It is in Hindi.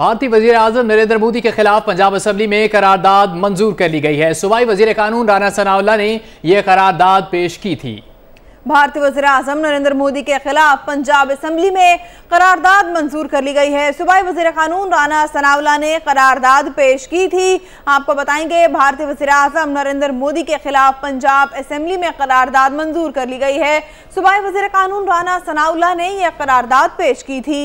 भारतीय वजीर आजम नरेंद्र मोदी के खिलाफ पंजाब असम्बली में करारदाद मंजूर कर ली गई है सूबाई वजीर कानून राना सनाउल्ला ने यह करारदाद पेश की थी भारतीय वजी अजम नरेंद्र मोदी के खिलाफ पंजाब असम्बली में करारदाद मंजूर कर ली गई है सूबाई वजीर कानून राना सनावला ने करारदाद पेश की थी आपको बताएंगे भारतीय वजी अजम नरेंद्र मोदी के खिलाफ पंजाब असम्बली में करारदाद मंजूर कर ली गई है सूबाई वजीर कानून राना सनावला ने यह करारदाद पेश की थी